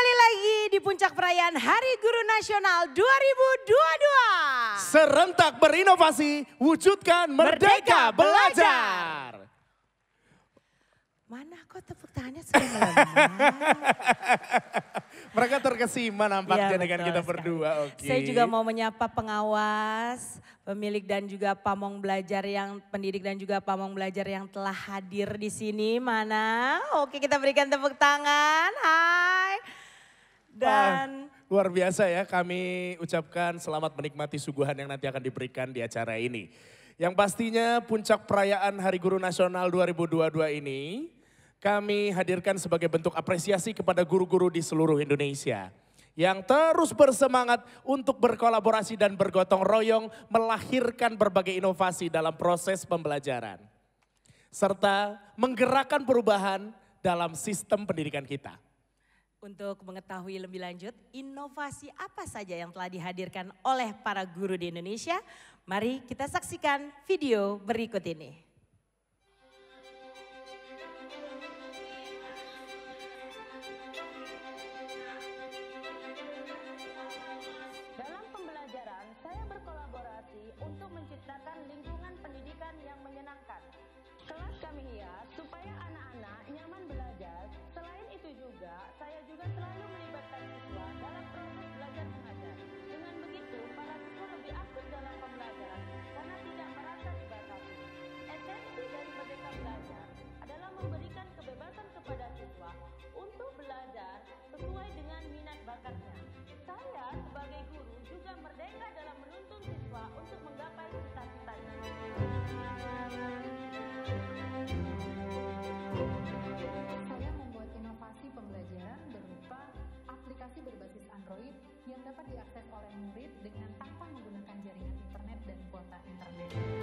kembali lagi di puncak perayaan Hari Guru Nasional 2022. Serentak berinovasi, wujudkan Merdeka, Merdeka Belajar. Mana kok tepuk tangannya sudah Mereka terkesima nampaknya ya, dengan kita berdua. Okay. Saya juga mau menyapa pengawas, pemilik dan juga pamong belajar yang pendidik dan juga pamong belajar yang telah hadir di sini. Mana? Oke, kita berikan tepuk tangan. Hai. Dan Wah, luar biasa ya kami ucapkan selamat menikmati suguhan yang nanti akan diberikan di acara ini. Yang pastinya puncak perayaan Hari Guru Nasional 2022 ini kami hadirkan sebagai bentuk apresiasi kepada guru-guru di seluruh Indonesia yang terus bersemangat untuk berkolaborasi dan bergotong royong melahirkan berbagai inovasi dalam proses pembelajaran serta menggerakkan perubahan dalam sistem pendidikan kita. Untuk mengetahui lebih lanjut inovasi apa saja yang telah dihadirkan oleh para guru di Indonesia, mari kita saksikan video berikut ini. untuk menggapai cita-citanya. Saya membuat inovasi pembelajaran berupa aplikasi berbasis Android yang dapat diakses oleh murid dengan tanpa menggunakan jaringan internet dan kuota internet.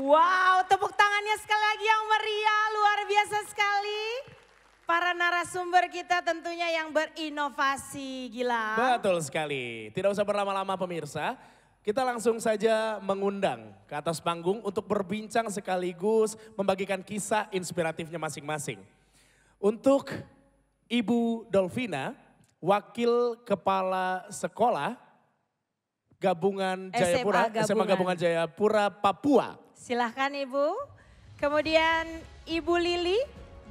Wow, tepuk tangannya sekali lagi yang meriah, luar biasa sekali. Para narasumber kita tentunya yang berinovasi, gila. Betul sekali. Tidak usah berlama-lama pemirsa. Kita langsung saja mengundang ke atas panggung untuk berbincang sekaligus membagikan kisah inspiratifnya masing-masing. Untuk Ibu Dolvina, Wakil Kepala Sekolah Gabungan Jayapura, SMA Gabungan. SMA Gabungan Jayapura Papua. Silahkan Ibu. Kemudian Ibu Lili,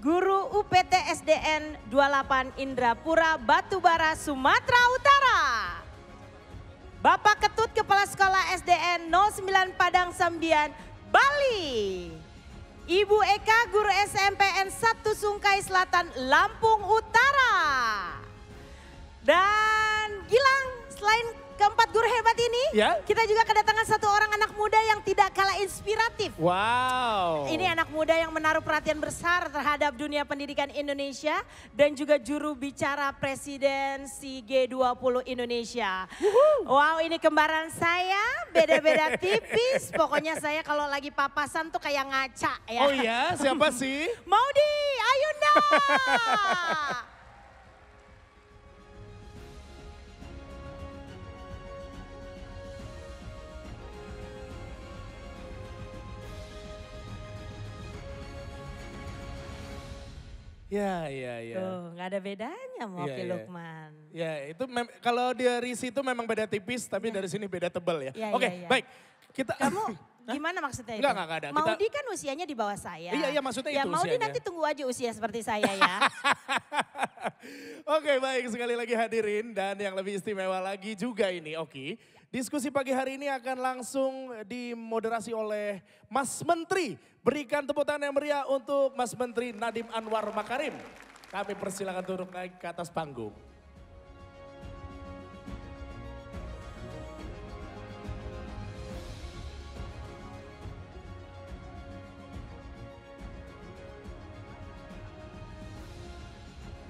Guru UPT SDN 28 Indrapura, Batubara, Sumatera Utara. Bapak Ketut Kepala Sekolah SDN 09 Padang Sambian, Bali. Ibu Eka Guru SMPN 1 Sungkai Selatan, Lampung Utara. ya? kita juga kedatangan satu orang anak muda yang tidak kalah inspiratif. Wow. Ini anak muda yang menaruh perhatian besar terhadap dunia pendidikan Indonesia dan juga juru bicara presidensi G20 Indonesia. Wow, ini kembaran saya, beda-beda tipis. Pokoknya saya kalau lagi papasan tuh kayak ngaca ya. Oh iya, siapa sih? Maudi Ayunda. Ya, ya, ya. Tuh, gak ada bedanya mau ya, iya. Lukman. Ya, itu kalau dari situ memang beda tipis, tapi ya. dari sini beda tebel ya. ya Oke, ya, ya. baik. Kita Kamu Gimana maksudnya itu? Enggak, enggak ada. Maudi kita... kan usianya di bawah saya. Iya, iya maksudnya ya, itu Maudi usianya. nanti tunggu aja usia seperti saya ya. Oke, baik. Sekali lagi hadirin dan yang lebih istimewa lagi juga ini, Oki. Diskusi pagi hari ini akan langsung dimoderasi oleh Mas Menteri Berikan tepuk tangan yang meriah untuk Mas Menteri Nadim Anwar Makarim. Kami persilakan turun naik ke atas panggung.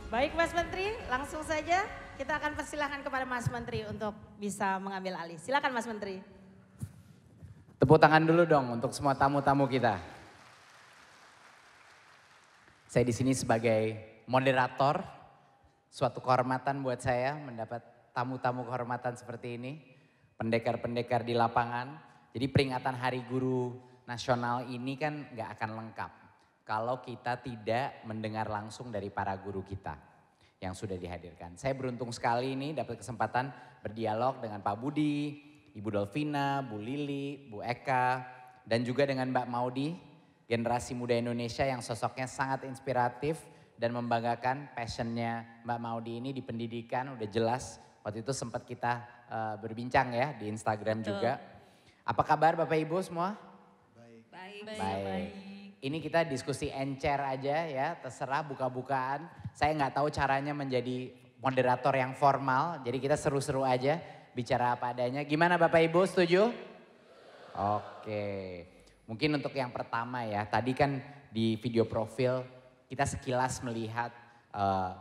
Baik Mas Menteri, langsung saja kita akan persilahkan kepada Mas Menteri untuk bisa mengambil alih. Silakan Mas Menteri. Tepuk tangan dulu dong untuk semua tamu-tamu kita. Saya di sini sebagai moderator. Suatu kehormatan buat saya mendapat tamu-tamu kehormatan seperti ini. Pendekar-pendekar di lapangan. Jadi peringatan Hari Guru Nasional ini kan nggak akan lengkap kalau kita tidak mendengar langsung dari para guru kita yang sudah dihadirkan. Saya beruntung sekali ini dapat kesempatan berdialog dengan Pak Budi, Ibu Dolvina, Bu Lili, Bu Eka, dan juga dengan Mbak Maudi generasi muda Indonesia yang sosoknya sangat inspiratif dan membanggakan passionnya Mbak Maudi ini di pendidikan udah jelas. Waktu itu sempat kita uh, berbincang ya di Instagram Betul. juga. Apa kabar Bapak Ibu semua? Baik. Baik. Baik. Baik. Ini kita diskusi encer aja ya, terserah buka-bukaan. Saya nggak tahu caranya menjadi moderator yang formal, jadi kita seru-seru aja bicara apa adanya. Gimana Bapak Ibu setuju? Oke. Mungkin untuk yang pertama ya, tadi kan di video profil kita sekilas melihat eh,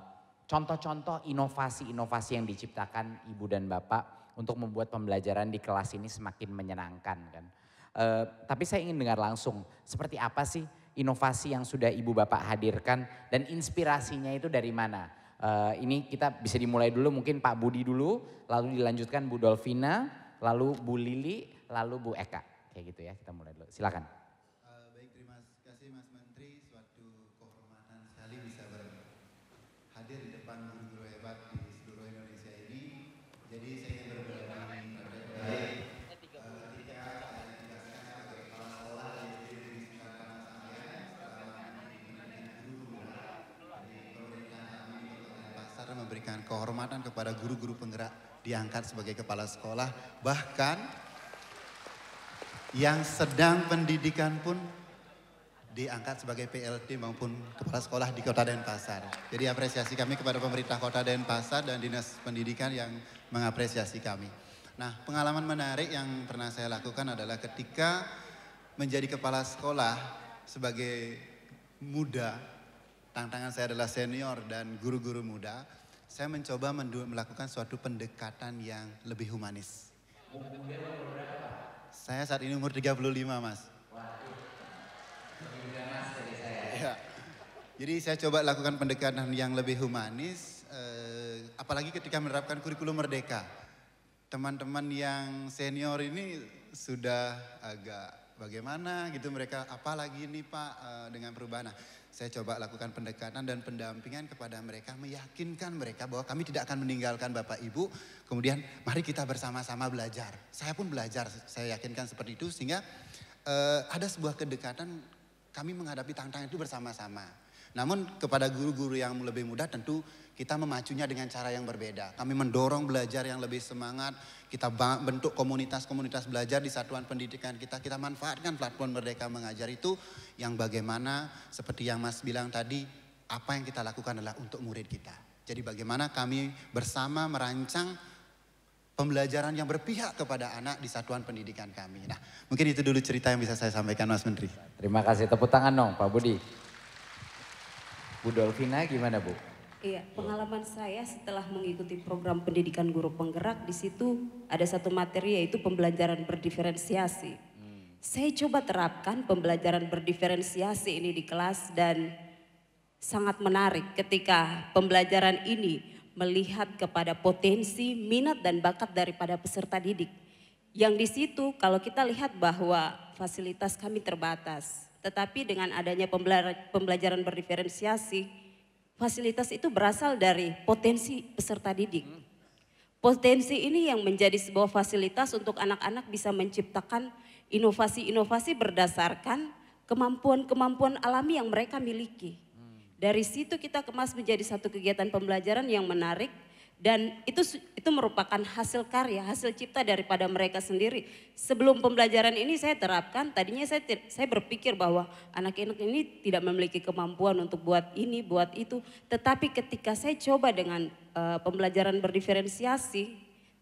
contoh-contoh inovasi-inovasi yang diciptakan ibu dan bapak untuk membuat pembelajaran di kelas ini semakin menyenangkan kan. Uh, tapi saya ingin dengar langsung seperti apa sih inovasi yang sudah ibu bapak hadirkan dan inspirasinya itu dari mana? Uh, ini kita bisa dimulai dulu mungkin Pak Budi dulu, lalu dilanjutkan Bu Dolvina, lalu Bu Lili, lalu Bu Eka kayak gitu ya kita mulai dulu silakan uh, baik terima kasih mas menteri suatu kehormatan sekali bisa hadir di depan guru-guru hebat di seluruh Indonesia ini jadi saya ingin berbagi baik memberikan kehormatan kepada guru-guru penggerak diangkat sebagai kepala sekolah bahkan yang sedang pendidikan pun diangkat sebagai PLT maupun kepala sekolah di Kota Denpasar. Jadi apresiasi kami kepada pemerintah Kota Denpasar dan Dinas Pendidikan yang mengapresiasi kami. Nah, pengalaman menarik yang pernah saya lakukan adalah ketika menjadi kepala sekolah sebagai muda, tantangan saya adalah senior dan guru-guru muda, saya mencoba melakukan suatu pendekatan yang lebih humanis. Saya saat ini umur 35, Mas. Waduh. Iya. Mas Jadi saya coba lakukan pendekatan yang lebih humanis, eh, apalagi ketika menerapkan kurikulum merdeka. Teman-teman yang senior ini sudah agak bagaimana gitu mereka apalagi ini Pak eh, dengan perubahan. Nah, saya coba lakukan pendekatan dan pendampingan kepada mereka, meyakinkan mereka bahwa kami tidak akan meninggalkan Bapak Ibu. Kemudian mari kita bersama-sama belajar. Saya pun belajar, saya yakinkan seperti itu sehingga uh, ada sebuah kedekatan kami menghadapi tantangan itu bersama-sama namun kepada guru-guru yang lebih muda tentu kita memacunya dengan cara yang berbeda. Kami mendorong belajar yang lebih semangat, kita bentuk komunitas-komunitas belajar di satuan pendidikan kita, kita manfaatkan platform Merdeka Mengajar itu yang bagaimana seperti yang Mas bilang tadi, apa yang kita lakukan adalah untuk murid kita. Jadi bagaimana kami bersama merancang pembelajaran yang berpihak kepada anak di satuan pendidikan kami. Nah, mungkin itu dulu cerita yang bisa saya sampaikan Mas Menteri. Terima kasih. Tepuk tangan dong Pak Budi. Bu Dolvina gimana Bu? Iya, pengalaman saya setelah mengikuti program pendidikan guru penggerak di situ ada satu materi yaitu pembelajaran berdiferensiasi. Hmm. Saya coba terapkan pembelajaran berdiferensiasi ini di kelas dan sangat menarik ketika pembelajaran ini melihat kepada potensi, minat dan bakat daripada peserta didik. Yang di situ kalau kita lihat bahwa fasilitas kami terbatas, tetapi dengan adanya pembelajaran berdiferensiasi, fasilitas itu berasal dari potensi peserta didik. Hmm. Potensi ini yang menjadi sebuah fasilitas untuk anak-anak bisa menciptakan inovasi-inovasi berdasarkan kemampuan-kemampuan alami yang mereka miliki. Hmm. Dari situ kita kemas menjadi satu kegiatan pembelajaran yang menarik, dan itu itu merupakan hasil karya, hasil cipta daripada mereka sendiri. Sebelum pembelajaran ini saya terapkan, tadinya saya saya berpikir bahwa anak-anak ini tidak memiliki kemampuan untuk buat ini, buat itu. Tetapi ketika saya coba dengan uh, pembelajaran berdiferensiasi,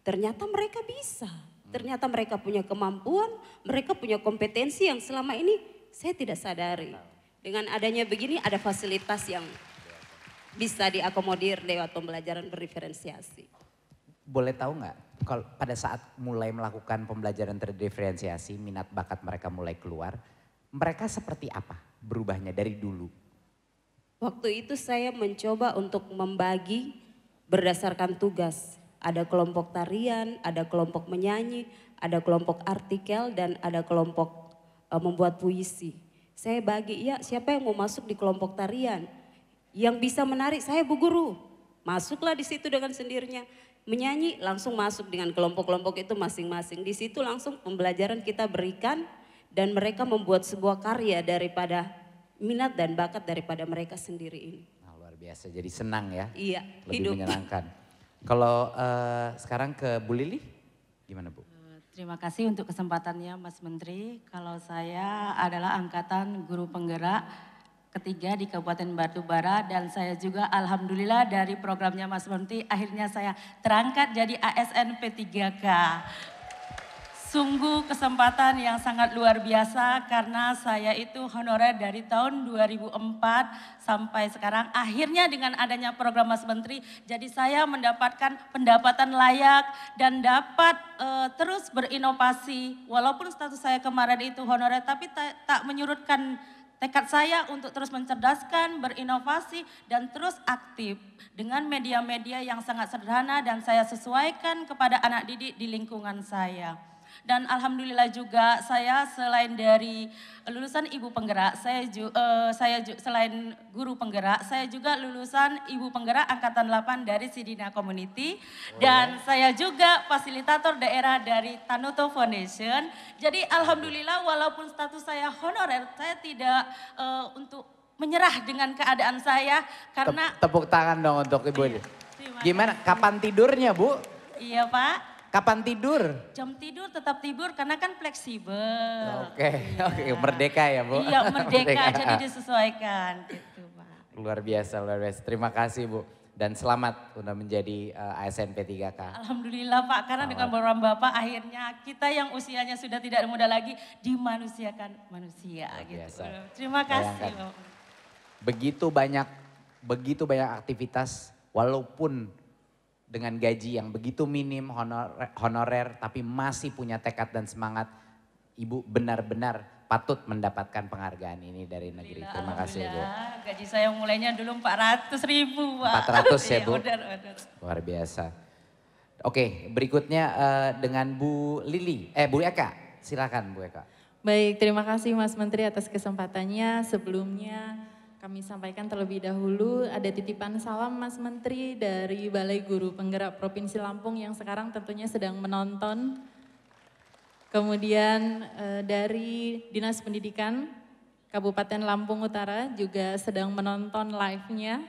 ternyata mereka bisa. Ternyata mereka punya kemampuan, mereka punya kompetensi yang selama ini saya tidak sadari. Dengan adanya begini ada fasilitas yang bisa diakomodir lewat pembelajaran berdiferensiasi. Boleh tahu nggak kalau pada saat mulai melakukan pembelajaran terdiferensiasi minat bakat mereka mulai keluar, mereka seperti apa berubahnya dari dulu? Waktu itu saya mencoba untuk membagi berdasarkan tugas. Ada kelompok tarian, ada kelompok menyanyi, ada kelompok artikel dan ada kelompok eh, membuat puisi. Saya bagi, ya siapa yang mau masuk di kelompok tarian? yang bisa menarik saya Bu Guru. Masuklah di situ dengan sendirinya. Menyanyi langsung masuk dengan kelompok-kelompok itu masing-masing. Di situ langsung pembelajaran kita berikan dan mereka membuat sebuah karya daripada minat dan bakat daripada mereka sendiri ini. Nah, luar biasa, jadi senang ya. Iya, Lebih hidup. menyenangkan. Kalau uh, sekarang ke Bu Lili, gimana Bu? Eh, terima kasih untuk kesempatannya Mas Menteri. Kalau saya adalah angkatan guru penggerak ketiga di Kabupaten Batubara dan saya juga alhamdulillah dari programnya Mas Bonti akhirnya saya terangkat jadi ASN P3K. Sungguh kesempatan yang sangat luar biasa karena saya itu honorer dari tahun 2004 sampai sekarang. Akhirnya dengan adanya program Mas Menteri, jadi saya mendapatkan pendapatan layak dan dapat uh, terus berinovasi. Walaupun status saya kemarin itu honorer, tapi tak menyurutkan Tekad saya untuk terus mencerdaskan, berinovasi, dan terus aktif dengan media-media yang sangat sederhana dan saya sesuaikan kepada anak didik di lingkungan saya. Dan alhamdulillah juga saya selain dari eh, lulusan ibu penggerak, saya ju, uh, saya ju, selain guru penggerak, saya juga lulusan ibu penggerak angkatan 8 dari Sidina Community oh. dan saya juga fasilitator daerah dari Tanoto Foundation. Jadi alhamdulillah walaupun status saya honorer, saya tidak uh, untuk menyerah dengan keadaan saya karena tepuk tangan dong untuk ibu iya. ini. Gimana kapan tidurnya, Bu? Iya, Pak. Kapan tidur? Jam tidur tetap tidur karena kan fleksibel. Oke, okay. ya. oke okay. Iya. merdeka ya Bu. Iya merdeka, merdeka. jadi disesuaikan gitu Pak. Luar biasa, luar biasa. Terima kasih Bu. Dan selamat sudah menjadi uh, eh, ASN P3K. Alhamdulillah Pak, karena Alhamdulillah. dengan program Bapak akhirnya kita yang usianya sudah tidak muda lagi dimanusiakan manusia luar gitu. biasa. gitu. Terima kasih bu. Begitu banyak, begitu banyak aktivitas walaupun dengan gaji yang begitu minim, honor, honorer, tapi masih punya tekad dan semangat. Ibu benar-benar patut mendapatkan penghargaan ini dari negeri. Terima kasih Bu. Gaji saya mulainya dulu 400 ribu Pak. 400 ya iya, Bu? Luar biasa. Oke berikutnya uh, dengan Bu Lili, eh Bu Eka silakan Bu Eka. Baik, terima kasih Mas Menteri atas kesempatannya. Sebelumnya kami sampaikan terlebih dahulu ada titipan salam Mas Menteri dari Balai Guru Penggerak Provinsi Lampung yang sekarang tentunya sedang menonton. Kemudian eh, dari Dinas Pendidikan Kabupaten Lampung Utara juga sedang menonton live-nya.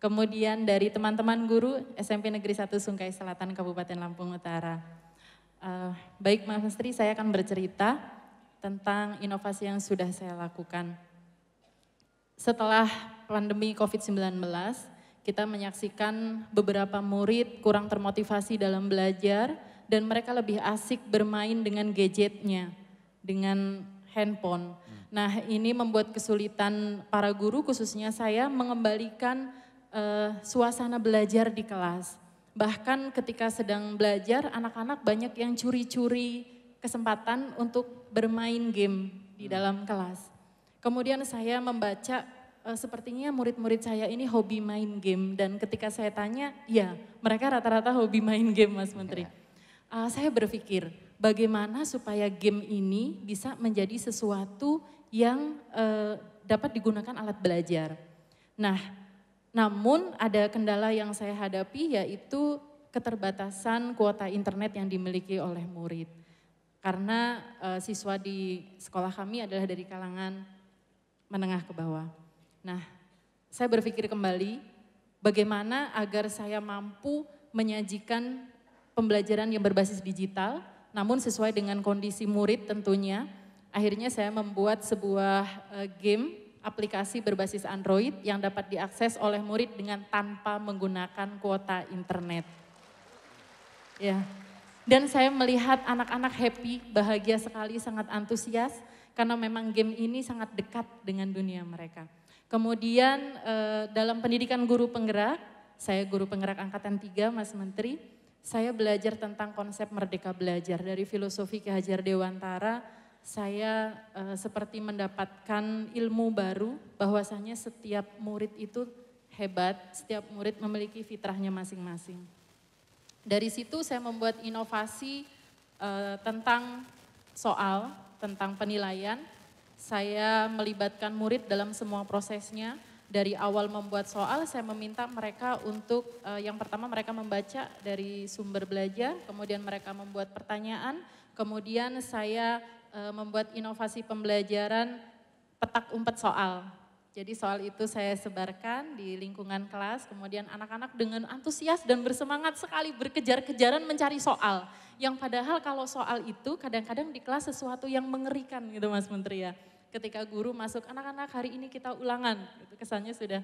Kemudian dari teman-teman guru SMP Negeri 1 Sungkai Selatan Kabupaten Lampung Utara. Eh, baik Mas Menteri, saya akan bercerita tentang inovasi yang sudah saya lakukan setelah pandemi COVID-19, kita menyaksikan beberapa murid kurang termotivasi dalam belajar dan mereka lebih asik bermain dengan gadgetnya, dengan handphone. Nah, ini membuat kesulitan para guru khususnya saya mengembalikan uh, suasana belajar di kelas. Bahkan ketika sedang belajar, anak-anak banyak yang curi-curi kesempatan untuk bermain game di hmm. dalam kelas. Kemudian saya membaca e, sepertinya murid-murid saya ini hobi main game dan ketika saya tanya, ya mereka rata-rata hobi main game Mas Menteri. Ya. E, saya berpikir bagaimana supaya game ini bisa menjadi sesuatu yang e, dapat digunakan alat belajar. Nah, namun ada kendala yang saya hadapi yaitu keterbatasan kuota internet yang dimiliki oleh murid. Karena e, siswa di sekolah kami adalah dari kalangan menengah ke bawah. Nah, saya berpikir kembali bagaimana agar saya mampu menyajikan pembelajaran yang berbasis digital, namun sesuai dengan kondisi murid tentunya. Akhirnya saya membuat sebuah eh, game aplikasi berbasis Android yang dapat diakses oleh murid dengan tanpa menggunakan kuota internet. Ya. Dan saya melihat anak-anak happy, bahagia sekali, sangat antusias karena memang game ini sangat dekat dengan dunia mereka. Kemudian eh, dalam pendidikan guru penggerak, saya guru penggerak angkatan tiga, Mas Menteri, saya belajar tentang konsep merdeka belajar dari filosofi Ki Hajar Dewantara. Saya eh, seperti mendapatkan ilmu baru bahwasanya setiap murid itu hebat, setiap murid memiliki fitrahnya masing-masing. Dari situ saya membuat inovasi eh, tentang soal tentang penilaian. Saya melibatkan murid dalam semua prosesnya. Dari awal membuat soal, saya meminta mereka untuk uh, yang pertama mereka membaca dari sumber belajar, kemudian mereka membuat pertanyaan, kemudian saya uh, membuat inovasi pembelajaran petak umpet soal. Jadi soal itu saya sebarkan di lingkungan kelas, kemudian anak-anak dengan antusias dan bersemangat sekali berkejar-kejaran mencari soal. Yang padahal kalau soal itu kadang-kadang di kelas sesuatu yang mengerikan gitu Mas Menteri ya. Ketika guru masuk, anak-anak hari ini kita ulangan, itu kesannya sudah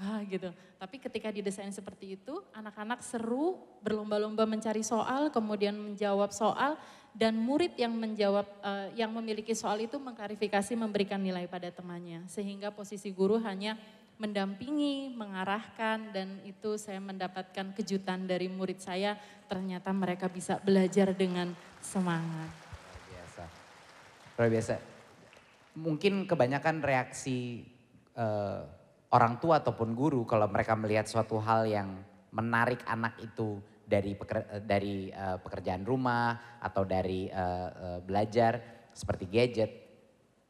ah, gitu. Tapi ketika didesain seperti itu, anak-anak seru berlomba-lomba mencari soal, kemudian menjawab soal, dan murid yang menjawab uh, yang memiliki soal itu mengklarifikasi memberikan nilai pada temannya sehingga posisi guru hanya mendampingi, mengarahkan dan itu saya mendapatkan kejutan dari murid saya ternyata mereka bisa belajar dengan semangat. Luar biasa. Luar biasa. Mungkin kebanyakan reaksi uh, orang tua ataupun guru kalau mereka melihat suatu hal yang menarik anak itu dari peker, eh, dari uh, pekerjaan rumah atau dari uh, uh, belajar seperti gadget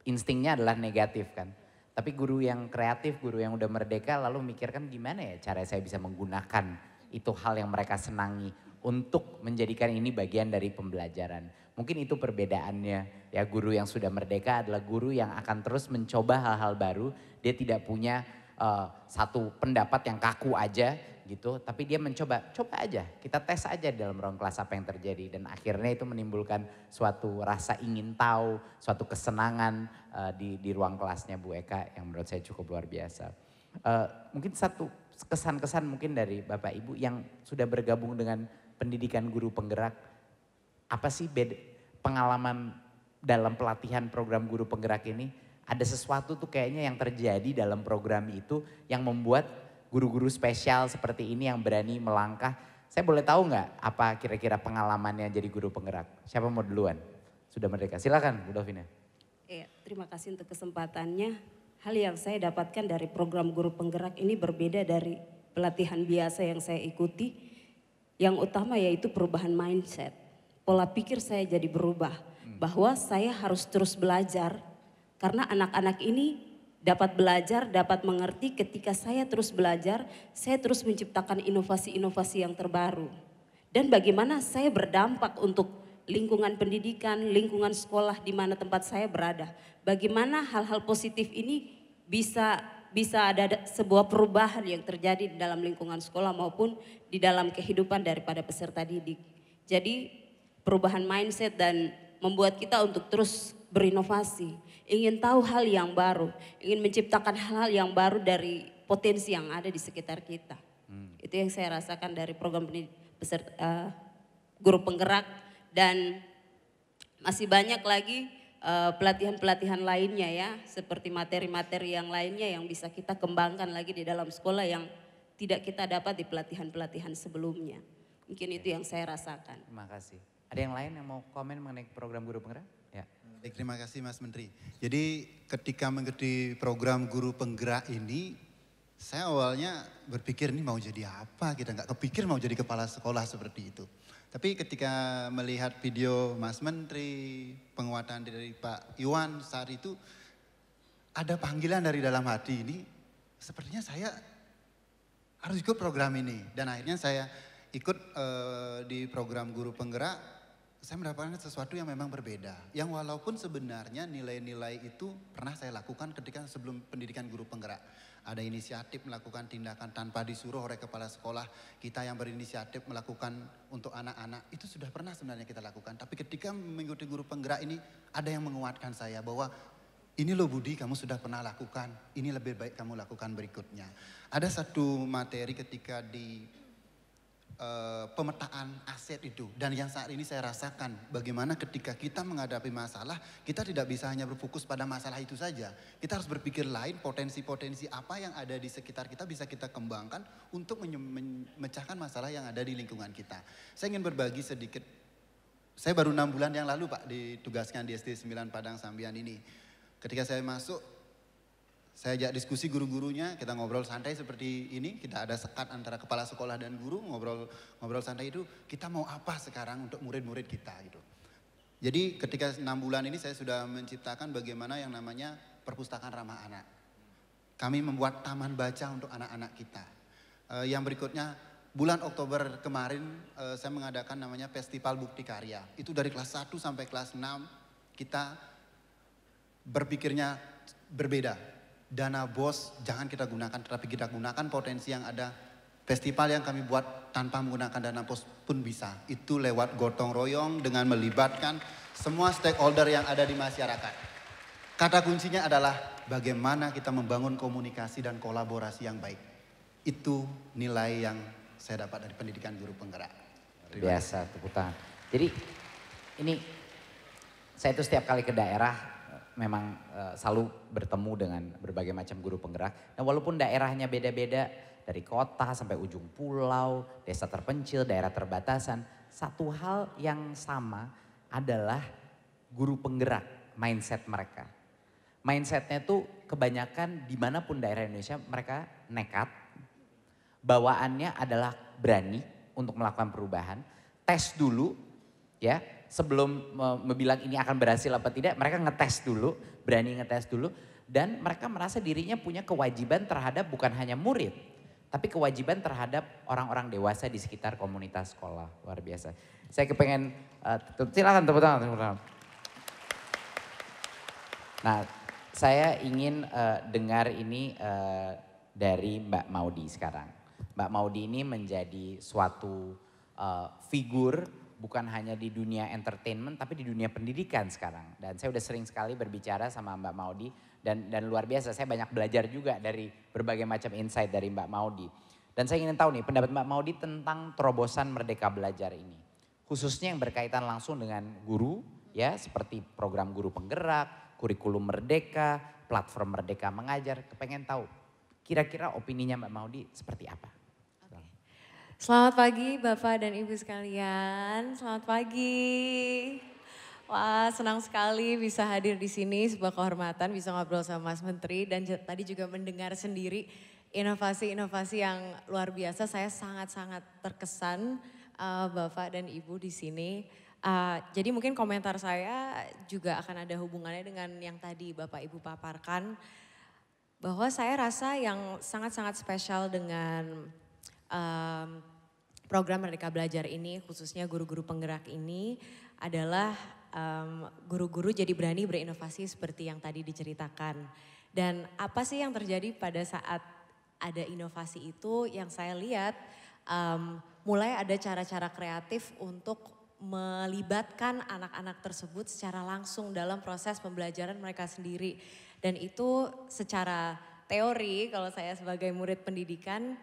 instingnya adalah negatif kan tapi guru yang kreatif guru yang udah merdeka lalu mikirkan gimana ya cara saya bisa menggunakan itu hal yang mereka senangi untuk menjadikan ini bagian dari pembelajaran mungkin itu perbedaannya ya guru yang sudah merdeka adalah guru yang akan terus mencoba hal-hal baru dia tidak punya uh, satu pendapat yang kaku aja gitu, tapi dia mencoba, coba aja, kita tes aja di dalam ruang kelas apa yang terjadi dan akhirnya itu menimbulkan suatu rasa ingin tahu, suatu kesenangan uh, di di ruang kelasnya Bu Eka yang menurut saya cukup luar biasa. Uh, mungkin satu kesan-kesan mungkin dari Bapak Ibu yang sudah bergabung dengan pendidikan guru penggerak, apa sih beda, pengalaman dalam pelatihan program guru penggerak ini? Ada sesuatu tuh kayaknya yang terjadi dalam program itu yang membuat guru-guru spesial seperti ini yang berani melangkah. Saya boleh tahu nggak apa kira-kira pengalamannya jadi guru penggerak? Siapa mau duluan? Sudah merdeka. Silakan Bu Davina. Ya, terima kasih untuk kesempatannya. Hal yang saya dapatkan dari program guru penggerak ini berbeda dari pelatihan biasa yang saya ikuti. Yang utama yaitu perubahan mindset. Pola pikir saya jadi berubah. Hmm. Bahwa saya harus terus belajar karena anak-anak ini dapat belajar, dapat mengerti ketika saya terus belajar, saya terus menciptakan inovasi-inovasi yang terbaru. Dan bagaimana saya berdampak untuk lingkungan pendidikan, lingkungan sekolah di mana tempat saya berada. Bagaimana hal-hal positif ini bisa bisa ada sebuah perubahan yang terjadi di dalam lingkungan sekolah maupun di dalam kehidupan daripada peserta didik. Jadi perubahan mindset dan membuat kita untuk terus berinovasi ingin tahu hal yang baru, ingin menciptakan hal-hal yang baru dari potensi yang ada di sekitar kita. Hmm. Itu yang saya rasakan dari program peserta, uh, guru penggerak dan masih banyak lagi eh, pelatihan-pelatihan uh, lainnya ya, seperti materi-materi yang lainnya yang bisa kita kembangkan lagi di dalam sekolah yang tidak kita dapat di pelatihan-pelatihan sebelumnya. Mungkin itu iya. yang saya rasakan. Terima kasih. Ada yang lain yang mau komen mengenai program guru penggerak? Baik, terima kasih Mas Menteri. Jadi ketika mengerti program guru penggerak ini, saya awalnya berpikir ini mau jadi apa, kita nggak kepikir mau jadi kepala sekolah seperti itu. Tapi ketika melihat video Mas Menteri, penguatan dari Pak Iwan saat itu, ada panggilan dari dalam hati ini, sepertinya saya harus ikut program ini. Dan akhirnya saya ikut uh, di program guru penggerak saya mendapatkan sesuatu yang memang berbeda. Yang walaupun sebenarnya nilai-nilai itu pernah saya lakukan ketika sebelum pendidikan guru penggerak. Ada inisiatif melakukan tindakan tanpa disuruh oleh kepala sekolah. Kita yang berinisiatif melakukan untuk anak-anak. Itu sudah pernah sebenarnya kita lakukan. Tapi ketika mengikuti guru penggerak ini ada yang menguatkan saya bahwa ini loh Budi kamu sudah pernah lakukan, ini lebih baik kamu lakukan berikutnya. Ada satu materi ketika di Eh, pemetaan aset itu. Dan yang saat ini saya rasakan bagaimana ketika kita menghadapi masalah, kita tidak bisa hanya berfokus pada masalah itu saja. Kita harus berpikir lain potensi-potensi apa yang ada di sekitar kita bisa kita kembangkan untuk memecahkan masalah yang ada di lingkungan kita. Saya ingin berbagi sedikit. Saya baru enam bulan yang lalu Pak ditugaskan di SD 9 Padang Sambian ini. Ketika saya masuk saya ajak diskusi guru-gurunya, kita ngobrol santai seperti ini, kita ada sekat antara kepala sekolah dan guru, ngobrol ngobrol santai itu, kita mau apa sekarang untuk murid-murid kita gitu. Jadi ketika enam bulan ini saya sudah menciptakan bagaimana yang namanya perpustakaan ramah anak. Kami membuat taman baca untuk anak-anak kita. E, yang berikutnya bulan Oktober kemarin e, saya mengadakan namanya Festival Bukti Karya. Itu dari kelas 1 sampai kelas 6 kita berpikirnya berbeda dana bos jangan kita gunakan, tetapi kita gunakan potensi yang ada. Festival yang kami buat tanpa menggunakan dana bos pun bisa. Itu lewat gotong royong dengan melibatkan semua stakeholder yang ada di masyarakat. Kata kuncinya adalah bagaimana kita membangun komunikasi dan kolaborasi yang baik. Itu nilai yang saya dapat dari pendidikan guru penggerak. Biasa tepuk tangan. Jadi ini saya itu setiap kali ke daerah memang uh, selalu bertemu dengan berbagai macam guru penggerak. Dan walaupun daerahnya beda-beda dari kota sampai ujung pulau, desa terpencil, daerah terbatasan, satu hal yang sama adalah guru penggerak, mindset mereka. Mindsetnya tuh kebanyakan dimanapun daerah Indonesia mereka nekat, bawaannya adalah berani untuk melakukan perubahan, tes dulu ya sebelum membilang ini akan berhasil apa tidak, mereka ngetes dulu, berani ngetes dulu. Dan mereka merasa dirinya punya kewajiban terhadap bukan hanya murid, tapi kewajiban terhadap orang-orang dewasa di sekitar komunitas sekolah. Luar biasa. Saya kepengen, uh, silakan tepuk tangan, tepuk tangan. Nah, saya ingin uh, dengar ini uh, dari Mbak Maudi sekarang. Mbak Maudi ini menjadi suatu uh, figur bukan hanya di dunia entertainment tapi di dunia pendidikan sekarang. Dan saya udah sering sekali berbicara sama Mbak Maudi dan dan luar biasa saya banyak belajar juga dari berbagai macam insight dari Mbak Maudi. Dan saya ingin tahu nih pendapat Mbak Maudi tentang terobosan merdeka belajar ini. Khususnya yang berkaitan langsung dengan guru ya seperti program guru penggerak, kurikulum merdeka, platform merdeka mengajar. Kepengen tahu kira-kira opininya Mbak Maudi seperti apa? Selamat pagi Bapak dan Ibu sekalian. Selamat pagi. Wah, senang sekali bisa hadir di sini, sebuah kehormatan bisa ngobrol sama Mas Menteri dan tadi juga mendengar sendiri inovasi-inovasi yang luar biasa. Saya sangat-sangat terkesan uh, Bapak dan Ibu di sini. Uh, jadi mungkin komentar saya juga akan ada hubungannya dengan yang tadi Bapak Ibu paparkan bahwa saya rasa yang sangat-sangat spesial dengan um, program Merdeka Belajar ini khususnya guru-guru penggerak ini adalah guru-guru um, jadi berani berinovasi seperti yang tadi diceritakan. Dan apa sih yang terjadi pada saat ada inovasi itu yang saya lihat um, mulai ada cara-cara kreatif untuk melibatkan anak-anak tersebut secara langsung dalam proses pembelajaran mereka sendiri. Dan itu secara teori kalau saya sebagai murid pendidikan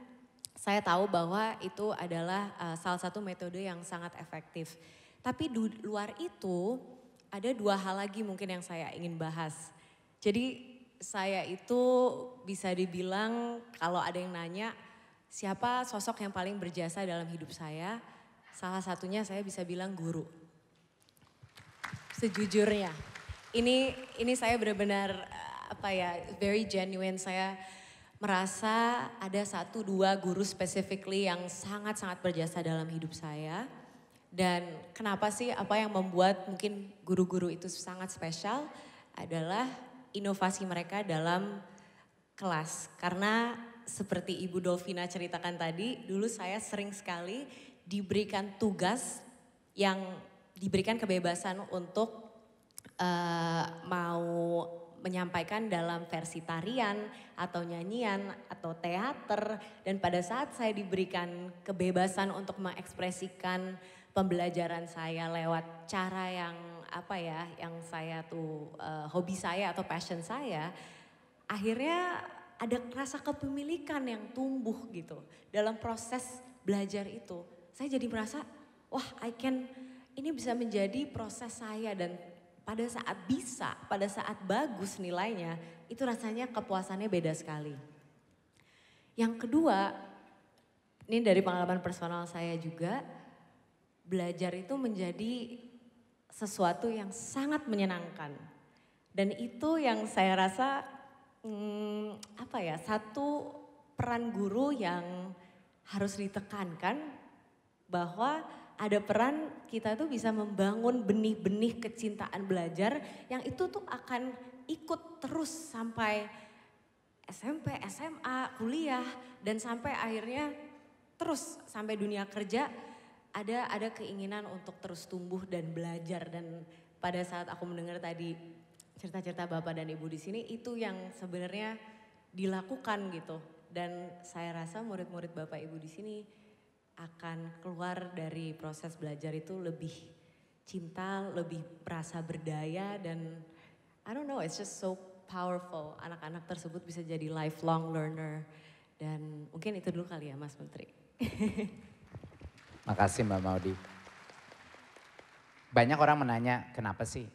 saya tahu bahwa itu adalah uh, salah satu metode yang sangat efektif. Tapi di luar itu ada dua hal lagi mungkin yang saya ingin bahas. Jadi saya itu bisa dibilang kalau ada yang nanya siapa sosok yang paling berjasa dalam hidup saya, salah satunya saya bisa bilang guru. Sejujurnya, ini ini saya benar-benar eh, apa ya very genuine saya merasa ada satu dua guru specifically yang sangat-sangat berjasa dalam hidup saya. Dan kenapa sih apa yang membuat mungkin guru-guru itu sangat spesial adalah inovasi mereka dalam kelas. Karena seperti Ibu Dolvina ceritakan tadi, dulu saya sering sekali diberikan tugas yang diberikan kebebasan untuk uh, mau menyampaikan dalam versi tarian atau nyanyian atau teater dan pada saat saya diberikan kebebasan untuk mengekspresikan pembelajaran saya lewat cara yang apa ya yang saya tuh uh, hobi saya atau passion saya akhirnya ada rasa kepemilikan yang tumbuh gitu dalam proses belajar itu saya jadi merasa wah I can ini bisa menjadi proses saya dan pada saat bisa, pada saat bagus nilainya, itu rasanya kepuasannya beda sekali. Yang kedua, ini dari pengalaman personal saya juga, belajar itu menjadi sesuatu yang sangat menyenangkan. Dan itu yang saya rasa hmm, apa ya, satu peran guru yang harus ditekankan bahwa ada peran kita tuh bisa membangun benih-benih kecintaan belajar yang itu tuh akan ikut terus sampai SMP, SMA, kuliah dan sampai akhirnya terus sampai dunia kerja ada ada keinginan untuk terus tumbuh dan belajar dan pada saat aku mendengar tadi cerita-cerita Bapak dan Ibu di sini itu yang sebenarnya dilakukan gitu dan saya rasa murid-murid Bapak Ibu di sini akan keluar dari proses belajar itu lebih cinta, lebih merasa berdaya dan I don't know, it's just so powerful. Anak-anak tersebut bisa jadi lifelong learner dan mungkin itu dulu kali ya Mas Menteri. Makasih Mbak Maudi. Banyak orang menanya kenapa sih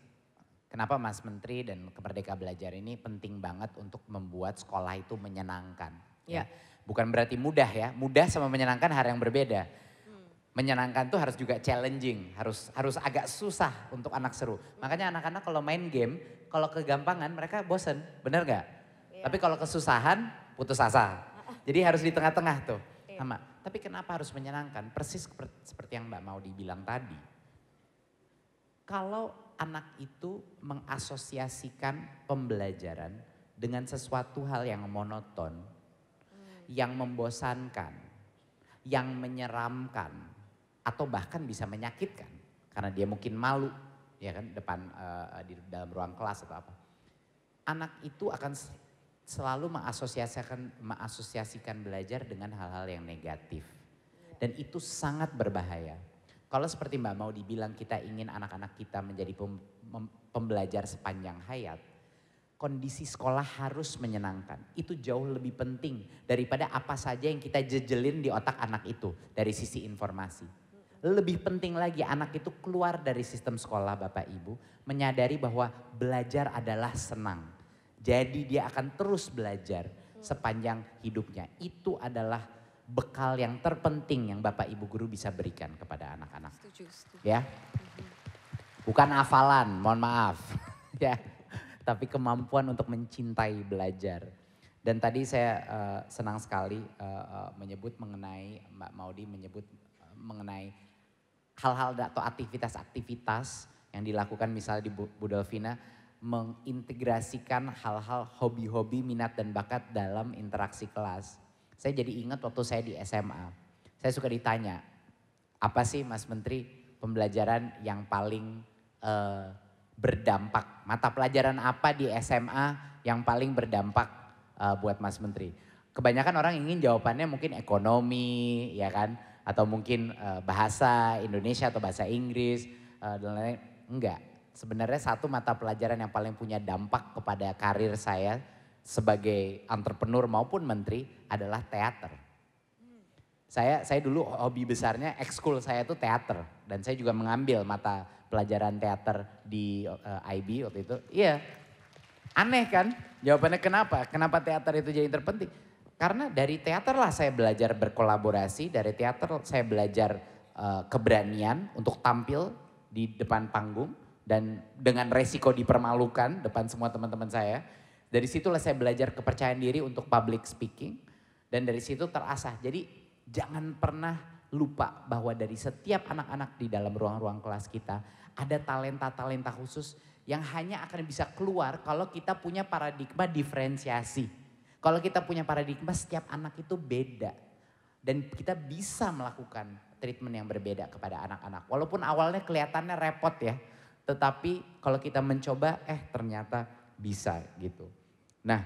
Kenapa Mas Menteri dan Kemerdeka Belajar ini penting banget untuk membuat sekolah itu menyenangkan? Ya. ya Bukan berarti mudah ya, mudah sama menyenangkan hal yang berbeda. Hmm. Menyenangkan tuh harus juga challenging, harus harus agak susah untuk anak seru. Makanya anak-anak kalau main game, kalau kegampangan mereka bosen, bener gak? Yeah. Tapi kalau kesusahan putus asa. Jadi harus di tengah-tengah tuh. Yeah. Sama. Tapi kenapa harus menyenangkan? Persis seperti yang Mbak mau dibilang tadi. Kalau anak itu mengasosiasikan pembelajaran dengan sesuatu hal yang monoton, yang membosankan, yang menyeramkan, atau bahkan bisa menyakitkan karena dia mungkin malu ya kan depan uh, di dalam ruang kelas atau apa. Anak itu akan selalu mengasosiasikan mengasosiasikan belajar dengan hal-hal yang negatif. Dan itu sangat berbahaya. Kalau seperti Mbak mau dibilang kita ingin anak-anak kita menjadi pem, pem, pembelajar sepanjang hayat, kondisi sekolah harus menyenangkan. Itu jauh lebih penting daripada apa saja yang kita jejelin di otak anak itu dari sisi informasi. Lebih penting lagi anak itu keluar dari sistem sekolah Bapak Ibu, menyadari bahwa belajar adalah senang. Jadi dia akan terus belajar sepanjang hidupnya. Itu adalah bekal yang terpenting yang Bapak Ibu guru bisa berikan kepada anak-anak. Ya. Bukan hafalan, mohon maaf. ya tapi kemampuan untuk mencintai belajar. Dan tadi saya uh, senang sekali uh, uh, menyebut mengenai Mbak Maudi menyebut uh, mengenai hal-hal atau aktivitas-aktivitas yang dilakukan misalnya di Bu mengintegrasikan hal-hal hobi-hobi, minat dan bakat dalam interaksi kelas. Saya jadi ingat waktu saya di SMA. Saya suka ditanya, apa sih Mas Menteri pembelajaran yang paling uh, berdampak? Mata pelajaran apa di SMA yang paling berdampak uh, buat Mas Menteri? Kebanyakan orang ingin jawabannya mungkin ekonomi, ya kan? Atau mungkin uh, bahasa Indonesia atau bahasa Inggris uh, dan lain-lain. Enggak. Sebenarnya satu mata pelajaran yang paling punya dampak kepada karir saya sebagai entrepreneur maupun menteri adalah teater. Saya saya dulu hobi besarnya ekskul saya itu teater dan saya juga mengambil mata pelajaran teater di uh, eh, IB waktu itu. Iya. Aneh kan? Jawabannya kenapa? Kenapa teater itu jadi terpenting? Karena dari teater lah saya belajar berkolaborasi, dari teater saya belajar uh, keberanian untuk tampil di depan panggung dan dengan resiko dipermalukan depan semua teman-teman saya. Dari situlah saya belajar kepercayaan diri untuk public speaking dan dari situ terasah. Jadi jangan pernah lupa bahwa dari setiap anak-anak di dalam ruang-ruang kelas kita ada talenta-talenta khusus yang hanya akan bisa keluar kalau kita punya paradigma diferensiasi. Kalau kita punya paradigma setiap anak itu beda dan kita bisa melakukan treatment yang berbeda kepada anak-anak. Walaupun awalnya kelihatannya repot ya, tetapi kalau kita mencoba eh ternyata bisa gitu. Nah,